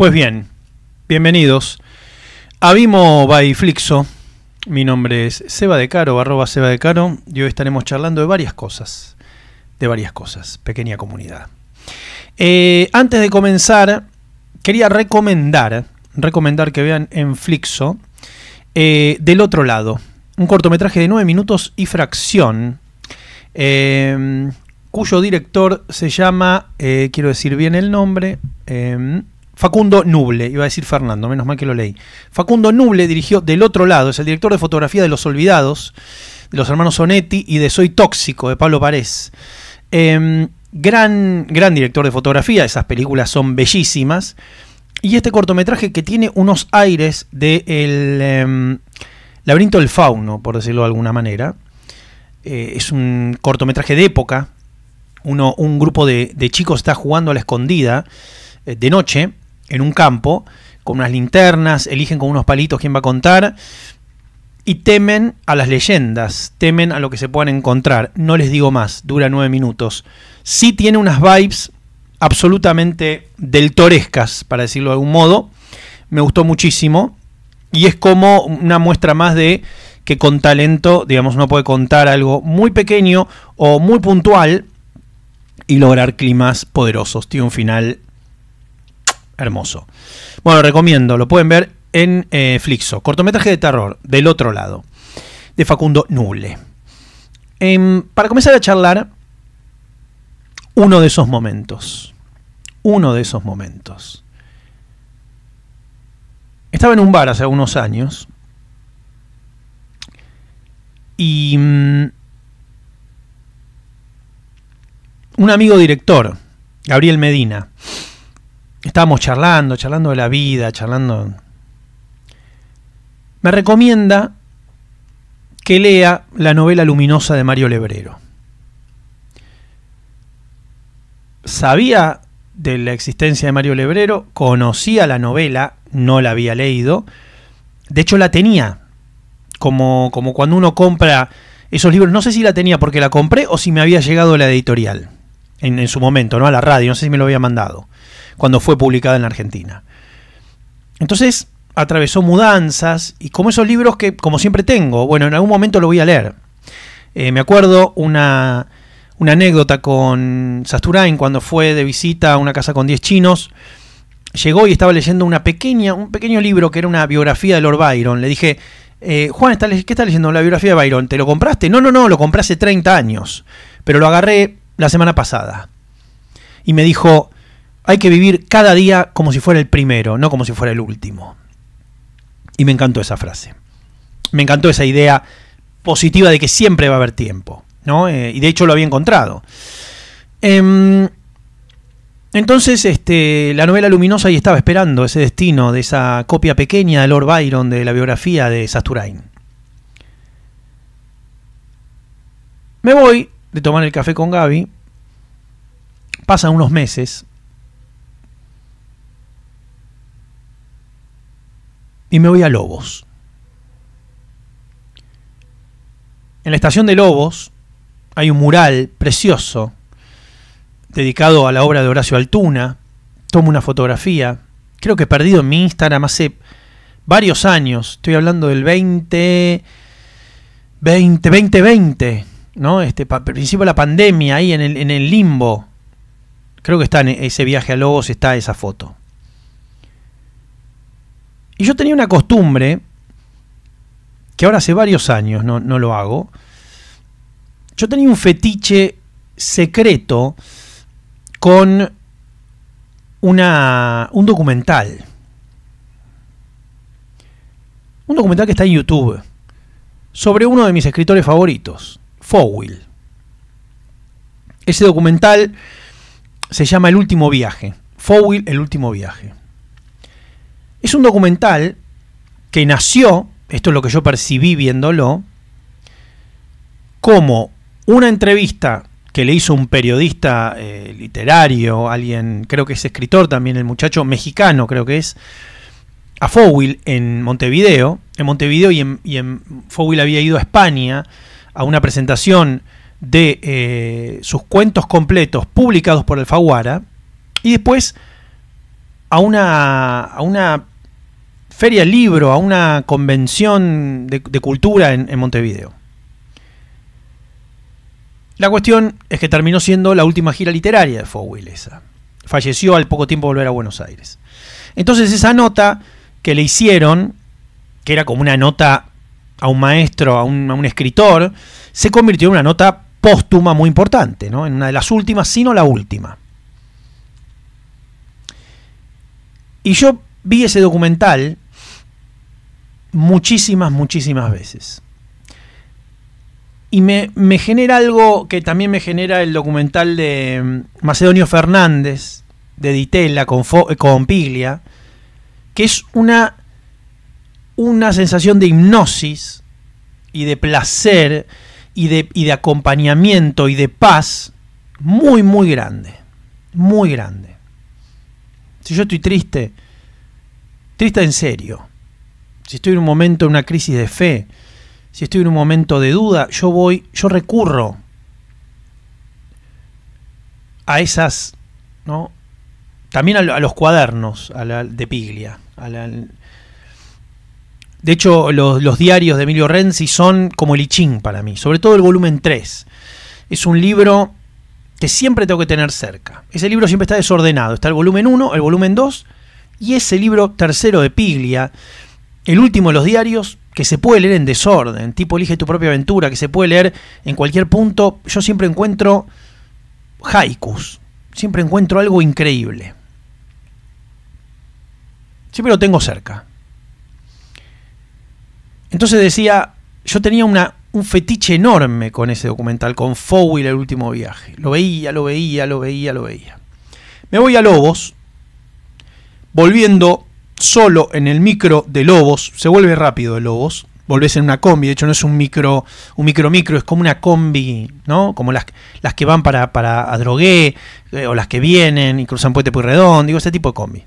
Pues bien, bienvenidos. a Vimo by Flixo. Mi nombre es Seba de Caro, Seba de Caro, y hoy estaremos charlando de varias cosas. De varias cosas, pequeña comunidad. Eh, antes de comenzar, quería recomendar, recomendar que vean en Flixo, eh, Del otro lado, un cortometraje de 9 minutos y fracción, em, cuyo director se llama, eh, quiero decir bien el nombre, em, Facundo Nuble, iba a decir Fernando, menos mal que lo leí. Facundo Nuble dirigió Del Otro Lado, es el director de fotografía de Los Olvidados, de los hermanos Sonetti y de Soy Tóxico, de Pablo Parés. Em, gran, gran director de fotografía, esas películas son bellísimas. Y este cortometraje que tiene unos aires de el, em, Laberinto del Fauno, por decirlo de alguna manera. Eh, es un cortometraje de época. Uno, un grupo de, chicos está jugando a la escondida eh, de noche en un campo, con unas linternas, eligen con unos palitos quién va a contar y temen a las leyendas, temen a lo que se puedan encontrar. No les digo más, dura nueve minutos. Sí tiene unas vibes absolutamente deltorescas, para decirlo de algún modo. Me gustó muchísimo y es como una muestra más de que con talento, digamos, uno puede contar algo muy pequeño o muy puntual y lograr climas poderosos. Tiene un final hermoso. Bueno, recomiendo, lo pueden ver en eh, Flixo. Cortometraje de terror, del otro lado, de Facundo Nule. Em, para comenzar a charlar, uno de esos momentos. Uno de esos momentos. Estaba en un bar hace unos años. Y. Mm, un amigo director, Gabriel Medina, estábamos charlando, charlando de la vida, charlando... Me recomienda que lea la novela luminosa de Mario Lebrero. Sabía de la existencia de Mario Lebrero, conocía la novela, no la había leído. De hecho, la tenía. Como, como cuando uno compra esos libros. No sé si la tenía porque la compré o si me había llegado la editorial. En, su momento, ¿no? A la radio. No sé si me lo había mandado cuando fue publicada en la Argentina. Entonces atravesó mudanzas y como esos libros que como siempre tengo, bueno, en algún momento lo voy a leer. Eh, me acuerdo una, anécdota con Sasturain cuando fue de visita a una casa con 10 chinos. Llegó y estaba leyendo una pequeña, un pequeño libro que era una biografía de Lord Byron. Le dije, eh, Juan, ¿qué estás leyendo? La biografía de Byron. ¿Te lo compraste? No, no, no, lo compré hace 30 años. Pero lo agarré la semana pasada. Y me dijo, hay que vivir cada día como si fuera el primero, no como si fuera el último. Y me encantó esa frase. Me encantó esa idea positiva de que siempre va a haber tiempo. ¿no? Eh, y de hecho lo había encontrado. Em, entonces, este, la novela luminosa y estaba esperando ese destino de esa copia pequeña de Lord Byron de la biografía de Sasturain. Me voy de tomar el café con Gaby. Pasan unos meses. y me voy a Lobos. En la estación de Lobos hay un mural precioso dedicado a la obra de Horacio Altuna. Tomo una fotografía, creo que he perdido en mi Instagram hace varios años. Estoy hablando del 20 2020, ¿no? Este principio de la pandemia ahí en el, en el limbo. Creo que está en ese viaje a Lobos está esa foto. Y yo tenía una costumbre, que ahora hace varios años no, lo hago, yo tenía un fetiche secreto con una, un documental. Un documental que está en YouTube sobre uno de mis escritores favoritos, Fowl. Ese documental se llama El último viaje. Fowl, El último viaje. Es un documental que nació, esto es lo que yo percibí viéndolo, como una entrevista que le hizo un periodista eh, literario, alguien, creo que es escritor también el muchacho, mexicano creo que es, a Fowil en Montevideo. En Montevideo y en, y había ido a España a una presentación de eh, sus cuentos completos publicados por Alfaguara y después a una, a una feria libro, a una convención de, cultura en, Montevideo. La cuestión es que terminó siendo la última gira literaria de Fowl Falleció al poco tiempo de volver a Buenos Aires. Entonces esa nota que le hicieron, que era como una nota a un maestro, a un, escritor, se convirtió en una nota póstuma muy importante, ¿no? en una de las últimas, sino la última. Y yo vi ese documental muchísimas, muchísimas veces. Y me, genera algo que también me genera el documental de mm, Macedonio Fernández, de Ditella con, eh, con Piglia, que es una, una sensación de hipnosis y de placer y de, y de acompañamiento y de paz muy, muy grande. Muy grande. Si yo estoy triste, triste en serio si estoy en un momento de una crisis de fe, si estoy en un momento de duda, yo voy, yo recurro a esas, ¿no? También a, los cuadernos a la, de Piglia. A la, de hecho, los, diarios de Emilio Renzi son como el Ching para mí, sobre todo el volumen 3. Es un libro que siempre tengo que tener cerca. Ese libro siempre está desordenado. Está el volumen 1, el volumen 2 y ese libro tercero de Piglia, el último de los diarios que se puede leer en desorden, tipo Elige tu propia aventura, que se puede leer en cualquier punto, yo siempre encuentro haikus, siempre encuentro algo increíble. Siempre lo tengo cerca. Entonces decía, yo tenía una, un fetiche enorme con ese documental, con Fowl, el último viaje. Lo veía, lo veía, lo veía, lo veía. Me voy a Lobos, volviendo solo en el micro de Lobos, se vuelve rápido de Lobos, volvés en una combi, de hecho no es un micro, un micro micro, es como una combi, ¿no? Como las, las que van para, para a Drogué, eh, o las que vienen y cruzan Puente Puyredón, digo, ese tipo de combi.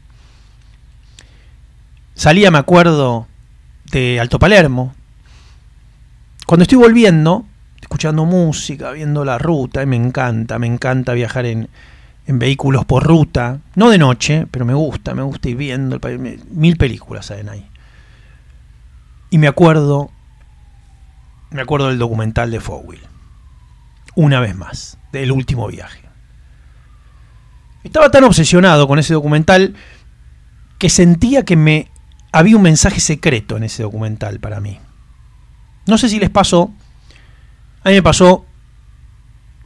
Salía, me acuerdo, de Alto Palermo. Cuando estoy volviendo, escuchando música, viendo la ruta, y eh, me encanta, me encanta viajar en, en vehículos por ruta, no de noche, pero me gusta, me gusta ir viendo el país, mil películas salen ahí. Y me acuerdo, me acuerdo del documental de Fowl, una vez más, del último viaje. Estaba tan obsesionado con ese documental que sentía que me había un mensaje secreto en ese documental para mí. No sé si les pasó, a mí me pasó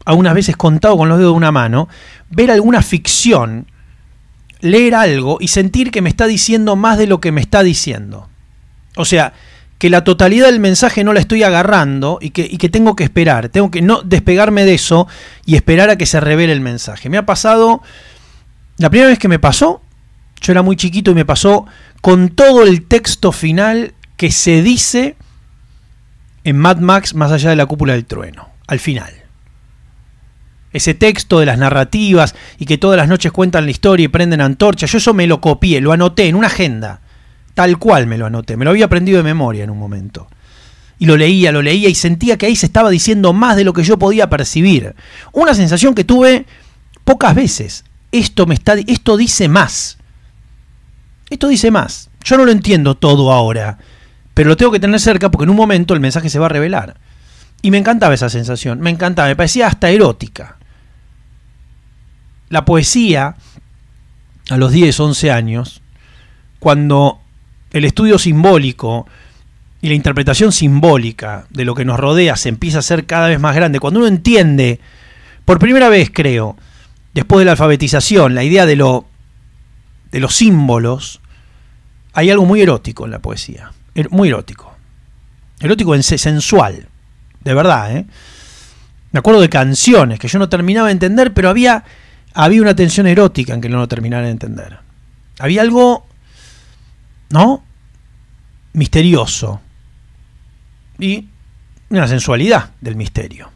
algunas veces contado con los dedos de una mano, ver alguna ficción, leer algo y sentir que me está diciendo más de lo que me está diciendo. O sea, que la totalidad del mensaje no la estoy agarrando y que, tengo que esperar. Tengo que no despegarme de eso y esperar a que se revele el mensaje. Me ha pasado, la primera vez que me pasó, yo era muy chiquito y me pasó con todo el texto final que se dice en Mad Max más allá de la cúpula del trueno, al final ese texto de las narrativas y que todas las noches cuentan la historia y prenden antorcha. Yo eso me lo copié, lo anoté en una agenda, tal cual me lo anoté, me lo había aprendido de memoria en un momento. Y lo leía, lo leía y sentía que ahí se estaba diciendo más de lo que yo podía percibir. Una sensación que tuve pocas veces. Esto me está esto dice más. Esto dice más. Yo no lo entiendo todo ahora, pero lo tengo que tener cerca porque en un momento el mensaje se va a revelar. Y me encantaba esa sensación, me encantaba, me parecía hasta erótica la poesía a los 10, 11 años, cuando el estudio simbólico y la interpretación simbólica de lo que nos rodea se empieza a ser cada vez más grande, cuando uno entiende, por primera vez creo, después de la alfabetización, la idea de, lo, de los símbolos, hay algo muy erótico en la poesía, er, muy erótico, erótico en sensual, de verdad, ¿eh? Me acuerdo de canciones que yo no terminaba de entender, pero había había una tensión erótica en que no lo terminara de entender. Había algo, ¿no? Misterioso. Y una sensualidad del misterio.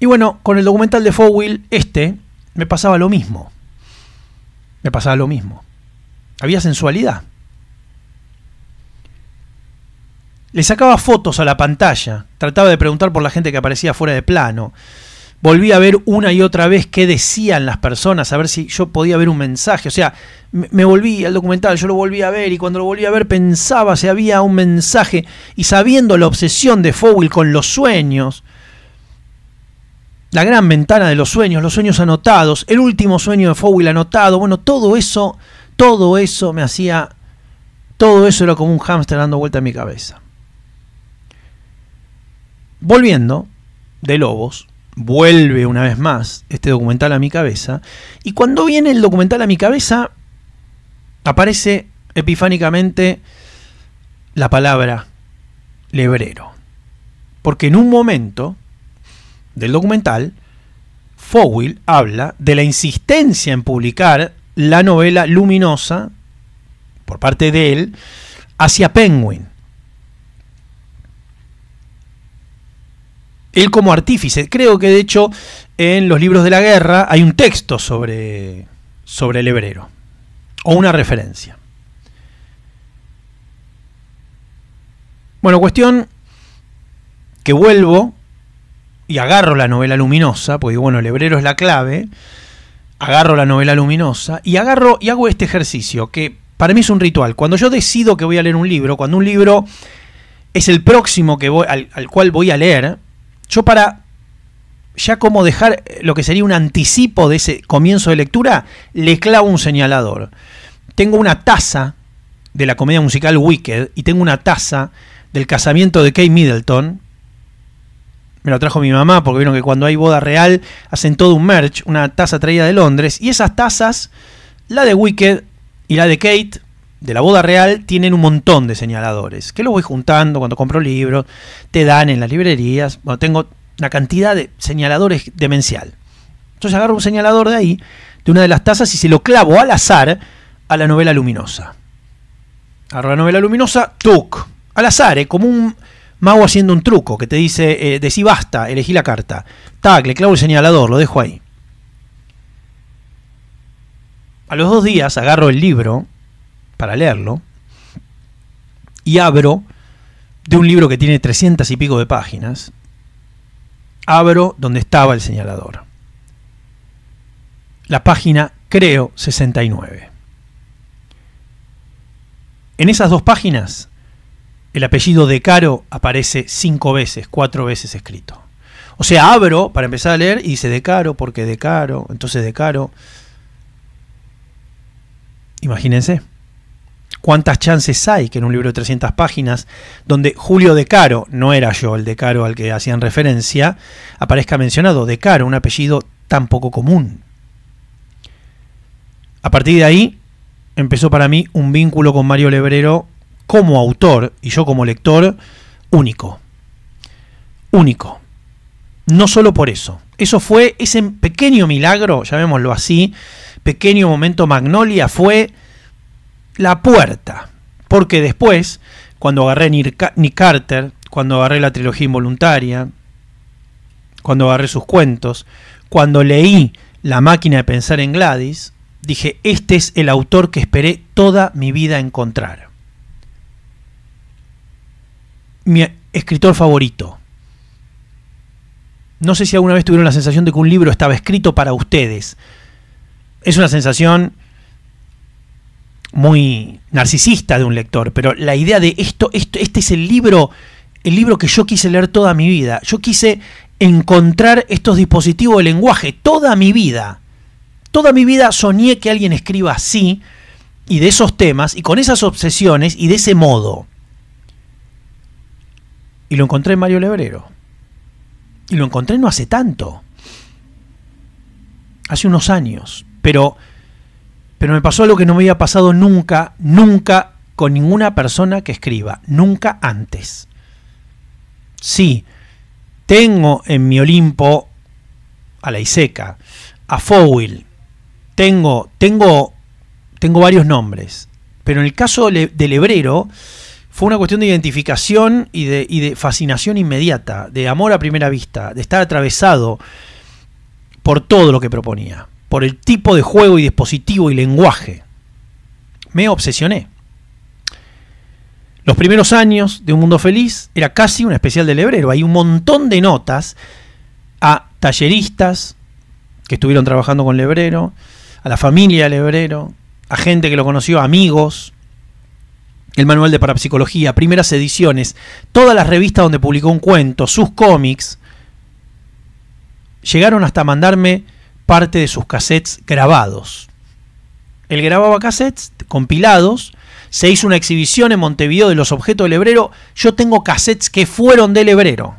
Y bueno, con el documental de Fowl, este, me pasaba lo mismo. Me pasaba lo mismo. Había sensualidad. Le sacaba fotos a la pantalla, trataba de preguntar por la gente que aparecía fuera de plano volví a ver una y otra vez qué decían las personas, a ver si yo podía ver un mensaje. O sea, me volví al documental, yo lo volví a ver y cuando lo volví a ver pensaba si había un mensaje y sabiendo la obsesión de Fowl con los sueños, la gran ventana de los sueños, los sueños anotados, el último sueño de Fowl anotado, bueno, todo eso, todo eso me hacía, todo eso era como un hámster dando vuelta en mi cabeza. Volviendo de Lobos, vuelve una vez más este documental a mi cabeza. Y cuando viene el documental a mi cabeza, aparece epifánicamente la palabra lebrero. Porque en un momento del documental, Fowl habla de la insistencia en publicar la novela luminosa, por parte de él, hacia Penguin. él como artífice. Creo que de hecho en los libros de la guerra hay un texto sobre, sobre el hebrero o una referencia. Bueno, cuestión que vuelvo y agarro la novela luminosa, porque bueno, el hebrero es la clave, agarro la novela luminosa y agarro y hago este ejercicio que para mí es un ritual. Cuando yo decido que voy a leer un libro, cuando un libro es el próximo que voy, al cual voy a leer, yo para ya como dejar eh, lo que sería un anticipo de ese comienzo de lectura, le clavo un señalador. Tengo una taza de la comedia musical Wicked y tengo una taza del casamiento de Kate Middleton. Me la trajo mi mamá porque vieron que cuando hay boda real hacen todo un merch, una taza traída de Londres. Y esas tazas, la de Wicked y la de Kate, de la boda real tienen un montón de señaladores, que los voy juntando cuando compro libros, te dan en las librerías, bueno, tengo una cantidad de señaladores demencial. Entonces agarro un señalador de ahí, de una de las tazas, y se lo clavo al azar a la novela luminosa. Agarro la novela luminosa, tuk, al azar, eh, como un mago haciendo un truco que te dice, de eh, decí basta, elegí la carta. Tac, le clavo el señalador, lo dejo ahí. A los dos días agarro el libro para leerlo, y abro de un libro que tiene 300 y pico de páginas, abro donde estaba el señalador. La página, creo, 69. En esas dos páginas, el apellido de Caro aparece cinco veces, cuatro veces escrito. O sea, abro para empezar a leer y dice de Caro, porque de Caro, entonces de Caro. Imagínense cuántas chances hay que en un libro de 300 páginas, donde Julio De Caro, no era yo el De Caro al que hacían referencia, aparezca mencionado De Caro, un apellido tan poco común. A partir de ahí empezó para mí un vínculo con Mario Lebrero como autor y yo como lector único. Único. No solo por eso. Eso fue ese pequeño milagro, llamémoslo así, pequeño momento magnolia, fue la puerta. Porque después, cuando agarré Nick Carter, cuando agarré la trilogía involuntaria, cuando agarré sus cuentos, cuando leí La máquina de pensar en Gladys, dije, este es el autor que esperé toda mi vida encontrar. Mi escritor favorito. No sé si alguna vez tuvieron la sensación de que un libro estaba escrito para ustedes. Es una sensación muy narcisista de un lector, pero la idea de esto, este es el libro, el libro que yo quise leer toda mi vida. Yo quise encontrar estos dispositivos de lenguaje toda mi vida. Toda mi vida soñé que alguien escriba así y de esos temas y con esas obsesiones y de ese modo. Y lo encontré en Mario Lebrero. Y lo encontré no hace tanto. Hace unos años. Pero pero me pasó algo que no me había pasado nunca, nunca con ninguna persona que escriba, nunca antes. Sí, tengo en mi Olimpo a la Iseca, a Fowil, tengo, tengo, tengo varios nombres, pero en el caso del Hebrero fue una cuestión de identificación y de fascinación inmediata, de amor a primera vista, de estar atravesado por todo lo que proponía por el tipo de juego y dispositivo y lenguaje. Me obsesioné. Los primeros años de Un Mundo Feliz era casi un especial del Lebrero. Hay un montón de notas a talleristas que estuvieron trabajando con Lebrero, a la familia del Lebrero, a gente que lo conoció, amigos, el manual de parapsicología, primeras ediciones, todas las revistas donde publicó un cuento, sus cómics, llegaron hasta mandarme parte de sus cassettes grabados. Él grababa cassettes compilados. Se hizo una exhibición en Montevideo de los objetos del Hebrero. Yo tengo cassettes que fueron del Hebrero.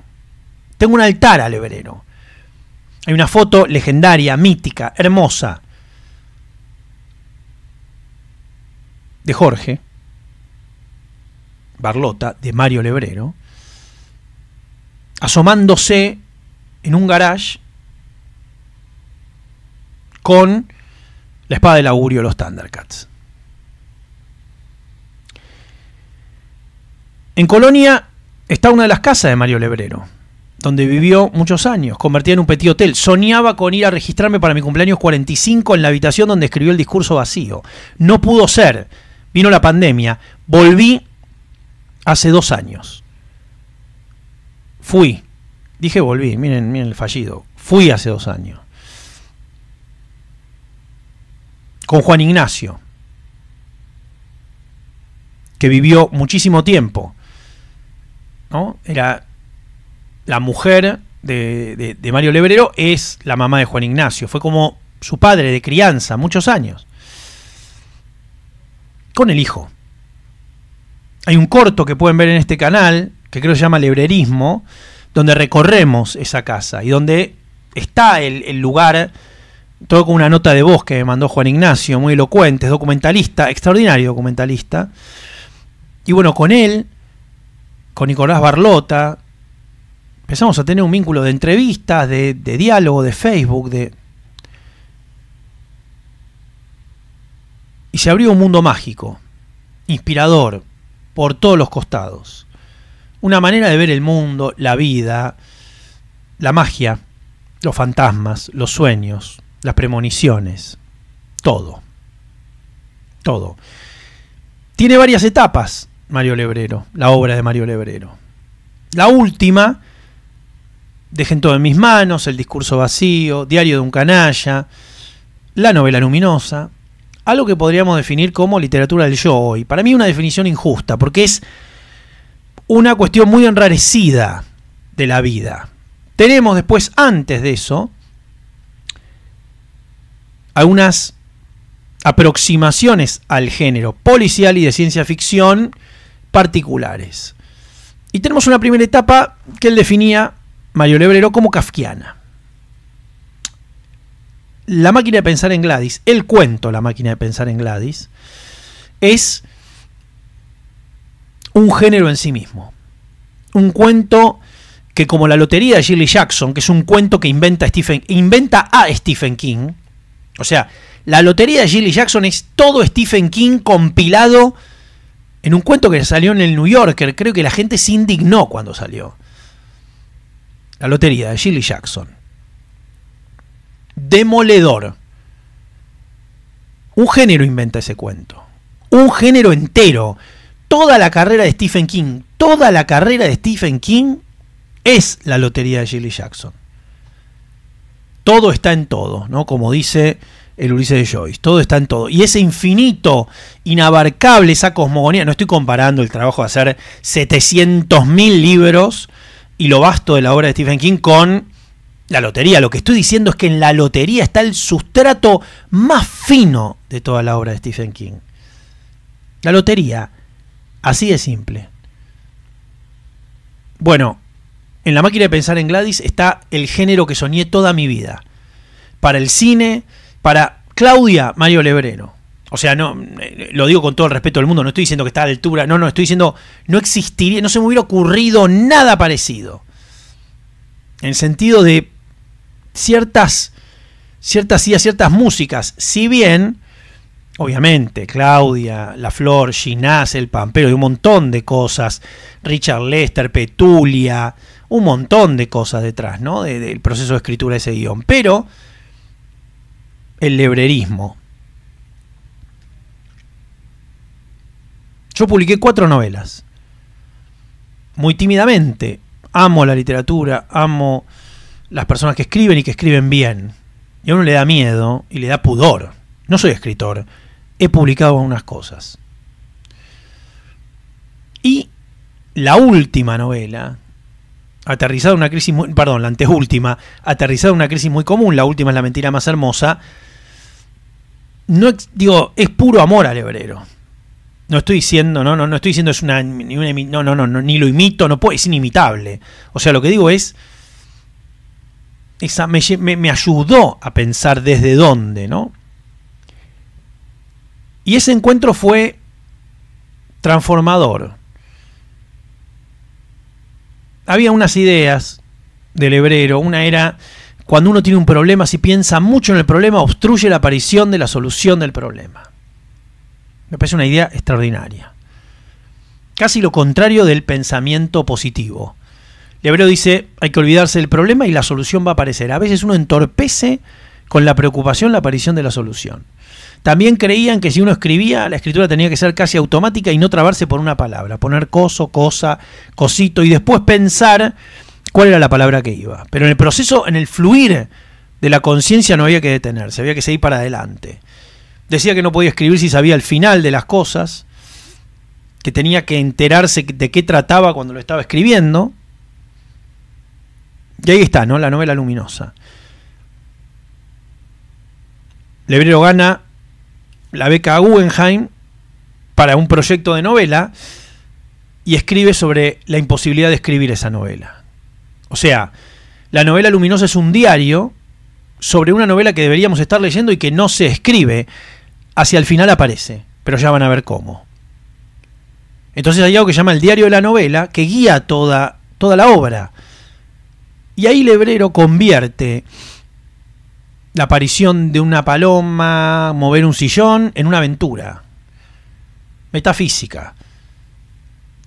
Tengo un altar al Hebrero. Hay una foto legendaria, mítica, hermosa. De Jorge Barlota, de Mario Lebrero, asomándose en un garage con la espada del augurio los Thundercats. En Colonia está una de las casas de Mario Lebrero, donde vivió muchos años, convertida en un petit hotel. Soñaba con ir a registrarme para mi cumpleaños 45 en la habitación donde escribió el discurso vacío. No pudo ser. Vino la pandemia. Volví hace dos años. Fui. Dije volví. Miren, miren el fallido. Fui hace dos años. con Juan Ignacio, que vivió muchísimo tiempo. Era la mujer de, Mario Lebrero, es la mamá de Juan Ignacio. Fue como su padre de crianza, muchos años. Con el hijo. Hay un corto que pueden ver en este canal, que creo se llama Lebrerismo, donde recorremos esa casa y donde está el lugar todo con una nota de voz que me mandó Juan Ignacio, muy elocuente, es documentalista, extraordinario documentalista. Y bueno, con él, con Nicolás Barlota, empezamos a tener un vínculo de entrevistas, de, de diálogo, de Facebook, de... Y se abrió un mundo mágico, inspirador, por todos los costados. Una manera de ver el mundo, la vida, la magia, los fantasmas, los sueños, las premoniciones, todo. Todo. Tiene varias etapas Mario Lebrero, la obra de Mario Lebrero. La última, Dejen todo en mis manos, El discurso vacío, Diario de un canalla, la novela luminosa, algo que podríamos definir como literatura del yo hoy. Para mí una definición injusta, porque es una cuestión muy enrarecida de la vida. Tenemos después, antes de eso, algunas aproximaciones al género policial y de ciencia ficción particulares. Y tenemos una primera etapa que él definía, Mario Lebrero, como kafkiana. La máquina de pensar en Gladys, el cuento La máquina de pensar en Gladys, es un género en sí mismo. Un cuento que como la lotería de Shirley Jackson, que es un cuento que inventa, Stephen, inventa a Stephen King, o sea, la lotería de Gilly Jackson es todo Stephen King compilado en un cuento que salió en el New Yorker. Creo que la gente se indignó cuando salió. La lotería de Gilly Jackson. Demoledor. Un género inventa ese cuento. Un género entero. Toda la carrera de Stephen King. Toda la carrera de Stephen King es la lotería de Gilly Jackson todo está en todo, ¿no? Como dice el Ulises de Joyce, todo está en todo. Y ese infinito, inabarcable, esa cosmogonía, no estoy comparando el trabajo de hacer 700.000 libros y lo vasto de la obra de Stephen King con la lotería. Lo que estoy diciendo es que en la lotería está el sustrato más fino de toda la obra de Stephen King. La lotería, así de simple. Bueno, en la máquina de pensar en Gladys está el género que soñé toda mi vida. Para el cine, para Claudia, Mario Lebrero. O sea, no eh, lo digo con todo el respeto del mundo, no estoy diciendo que está a altura, no, no, estoy diciendo no existiría, no se me hubiera ocurrido nada parecido. En el sentido de ciertas ciertas ideas, ciertas músicas, si bien obviamente Claudia, La Flor, Ginás, El Pampero y un montón de cosas, Richard Lester, Petulia, un montón de cosas detrás, ¿no? del proceso de escritura de ese guión. Pero el lebrerismo. Yo publiqué cuatro novelas. Muy tímidamente. Amo la literatura, amo las personas que escriben y que escriben bien. Y a uno le da miedo y le da pudor. No soy escritor. He publicado unas cosas. Y la última novela, aterrizada una crisis perdón, la anteúltima, aterrizada una crisis muy común, la última es la mentira más hermosa, no digo, es puro amor al hebrero. No estoy diciendo, no, no, no estoy diciendo es una, ni no, no, no, ni lo imito, no puedo, es inimitable. O sea, lo que digo es esa me, me ayudó a pensar desde dónde, ¿no? Y ese encuentro fue transformador había unas ideas del hebrero, una era cuando uno tiene un problema, si piensa mucho en el problema, obstruye la aparición de la solución del problema. Me parece una idea extraordinaria. Casi lo contrario del pensamiento positivo. El hebrero dice, hay que olvidarse del problema y la solución va a aparecer. A veces uno entorpece con la preocupación la aparición de la solución. También creían que si uno escribía, la escritura tenía que ser casi automática y no trabarse por una palabra, poner coso, cosa, cosito y después pensar cuál era la palabra que iba. Pero en el proceso, en el fluir de la conciencia no había que detenerse, había que seguir para adelante. Decía que no podía escribir si sabía el final de las cosas, que tenía que enterarse de qué trataba cuando lo estaba escribiendo. Y ahí está, ¿no? La novela luminosa. Lebrero gana la beca Guggenheim para un proyecto de novela y escribe sobre la imposibilidad de escribir esa novela. O sea, la novela luminosa es un diario sobre una novela que deberíamos estar leyendo y que no se escribe. Hacia el final aparece, pero ya van a ver cómo. Entonces hay algo que se llama el diario de la novela, que guía toda, toda la obra. Y ahí Lebrero convierte la aparición de una paloma, mover un sillón, en una aventura. Metafísica.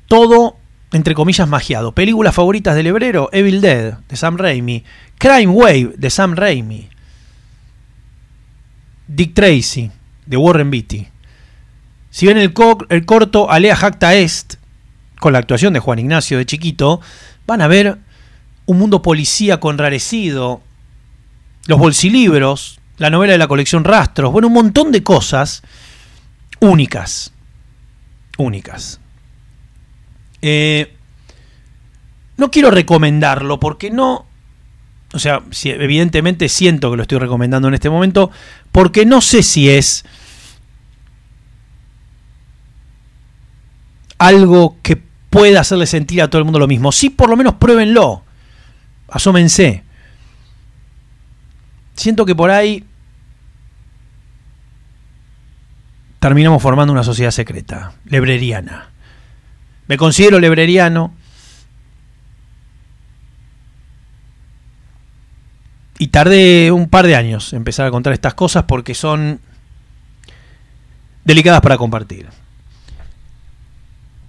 Todo, entre comillas, magiado. Películas favoritas del Hebrero, Evil Dead, de Sam Raimi. Crime Wave, de Sam Raimi. Dick Tracy, de Warren Beatty. Si ven el, corto Alea Jacta Est, con la actuación de Juan Ignacio de Chiquito, van a ver un mundo policíaco enrarecido, los bolsilibros, la novela de la colección Rastros, bueno, un montón de cosas únicas. Únicas. Eh, no quiero recomendarlo porque no. O sea, si, evidentemente siento que lo estoy recomendando en este momento porque no sé si es algo que pueda hacerle sentir a todo el mundo lo mismo. Sí, por lo menos pruébenlo. Asómense siento que por ahí terminamos formando una sociedad secreta, lebreriana. Me considero lebreriano. Y tardé un par de años en empezar a contar estas cosas porque son delicadas para compartir.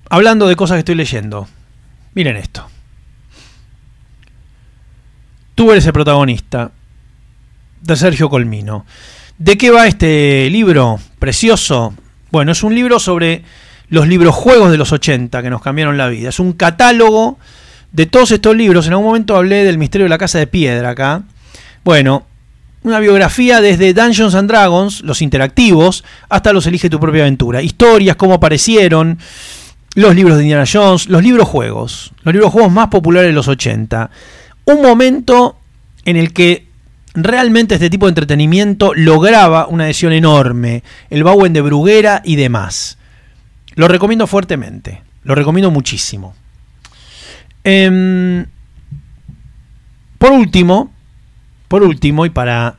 Hablando de cosas que estoy leyendo, miren esto. Tú eres el protagonista de Sergio Colmino. ¿De qué va este libro precioso? Bueno, es un libro sobre los libros juegos de los 80 que nos cambiaron la vida. Es un catálogo de todos estos libros. En algún momento hablé del misterio de la casa de piedra acá. Bueno, una biografía desde Dungeons and Dragons, los interactivos, hasta los Elige tu propia aventura. Historias, cómo aparecieron, los libros de Indiana Jones, los libros juegos, los libros juegos más populares de los 80. Un momento en el que realmente este tipo de entretenimiento lograba una adhesión enorme. El Bowen de Bruguera y demás. Lo recomiendo fuertemente. Lo recomiendo muchísimo. Em, por último, por último, y para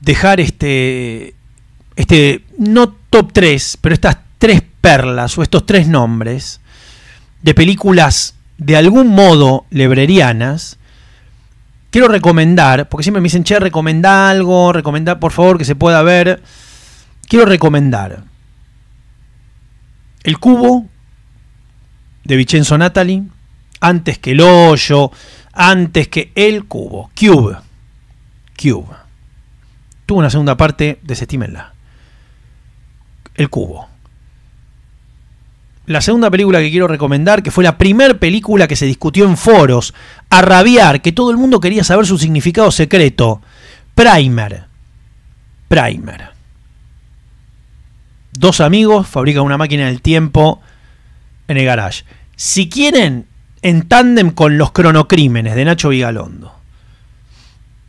dejar este, este, no top 3, pero estas tres perlas o estos tres nombres de películas de algún modo lebrerianas, quiero recomendar, porque siempre me dicen, che, recomenda algo, recomenda por favor que se pueda ver. Quiero recomendar El Cubo de Vicenzo Natali, antes que El Hoyo, antes que El Cubo, Cube. Cube. Tuvo una segunda parte, desestímenla. El Cubo la segunda película que quiero recomendar, que fue la primera película que se discutió en foros, a rabiar, que todo el mundo quería saber su significado secreto. Primer. Primer. Dos amigos fabrican una máquina del tiempo en el garage. Si quieren, en tándem con Los cronocrímenes de Nacho Vigalondo.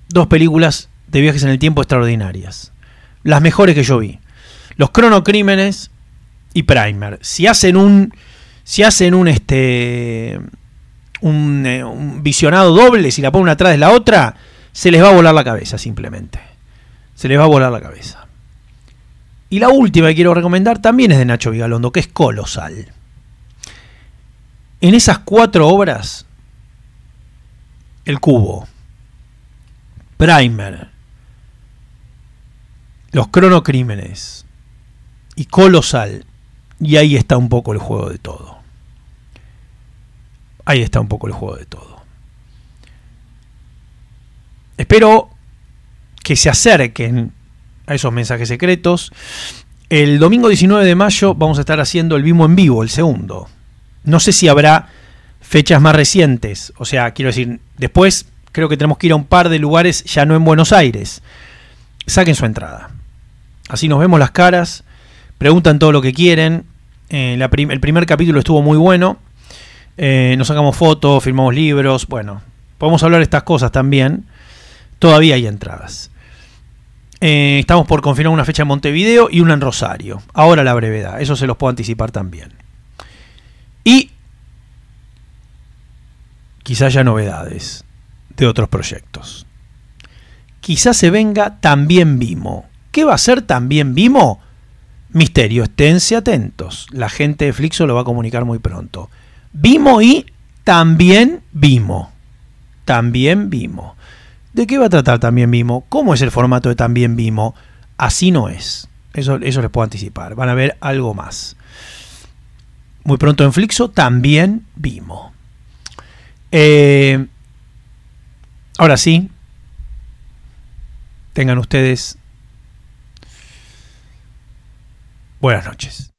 Dos películas de viajes en el tiempo extraordinarias. Las mejores que yo vi. Los cronocrímenes y Primer. Si hacen un. Si hacen un este. Un, eh, visionado doble, si la ponen atrás de la otra, se les va a volar la cabeza simplemente. Se les va a volar la cabeza. Y la última que quiero recomendar también es de Nacho Vigalondo, que es colosal. En esas cuatro obras, El Cubo, Primer, Los Cronocrímenes y Colosal, y ahí está un poco el juego de todo. Ahí está un poco el juego de todo. Espero que se acerquen a esos mensajes secretos. El domingo 19 de mayo vamos a estar haciendo el vivo en vivo, el segundo. No sé si habrá fechas más recientes. O sea, quiero decir, después creo que tenemos que ir a un par de lugares ya no en Buenos Aires. Saquen su entrada. Así nos vemos las caras, preguntan todo lo que quieren, eh, el primer capítulo estuvo muy bueno. Eh, nos sacamos fotos, firmamos libros. Bueno, podemos hablar de estas cosas también. Todavía hay entradas. Eh, estamos por confirmar una fecha en Montevideo y una en Rosario. Ahora la brevedad, eso se los puedo anticipar también. Y quizá haya novedades de otros proyectos. Quizás se venga también Vimo. ¿Qué va a ser también Vimo? misterio. Esténse atentos. La gente de Flixo lo va a comunicar muy pronto. Vimo y también Vimo. También Vimo. ¿De qué va a tratar también Vimo? ¿Cómo es el formato de también Vimo? Así no es. Eso, eso les puedo anticipar. Van a ver algo más. Muy pronto en Flixo también Vimo. Eh, ahora sí. Tengan ustedes Buenas noches.